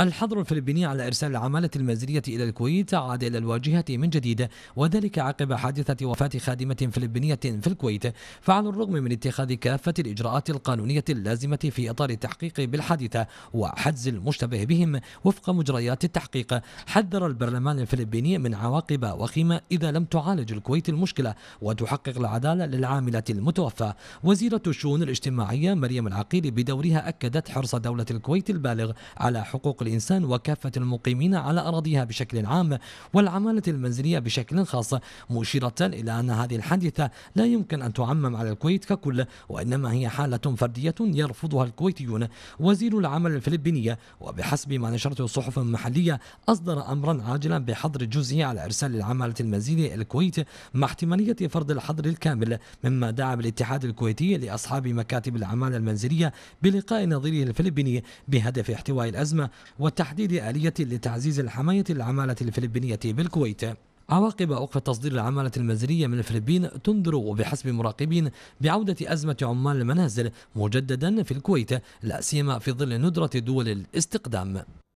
الحظر الفلبيني على إرسال العمالة المنزلية إلى الكويت عاد إلى الواجهة من جديد وذلك عقب حادثة وفاة خادمة فلبينية في الكويت فعلى الرغم من اتخاذ كافة الإجراءات القانونية اللازمة في إطار التحقيق بالحادثة وحجز المشتبه بهم وفق مجريات التحقيق حذر البرلمان الفلبيني من عواقب وخيمة إذا لم تعالج الكويت المشكلة وتحقق العدالة للعاملة المتوفى وزيرة الشؤون الاجتماعية مريم العقيل بدورها أكدت حرص دولة الكويت البالغ على حقوق الإنسان وكافة المقيمين على أراضيها بشكل عام والعمالة المنزلية بشكل خاص مشيرة إلى أن هذه الحادثة لا يمكن أن تعمم على الكويت ككل وإنما هي حالة فردية يرفضها الكويتيون وزير العمل الفلبينية وبحسب ما نشرته الصحف المحلية أصدر أمرا عاجلا بحظر جزئي على إرسال العمالة المنزلية إلى الكويت مع احتمالية فرض الحظر الكامل مما دعا بالاتحاد الكويتي لأصحاب مكاتب العمالة المنزلية بلقاء نظيره الفلبيني بهدف احتواء الأزمة وتحديد آلية لتعزيز الحماية العمالة الفلبينية بالكويت عواقب وقف تصدير العمالة المنزلية من الفلبين تنذر وبحسب مراقبين بعودة أزمة عمال المنازل مجددا في الكويت لا سيما في ظل ندرة دول الاستقدام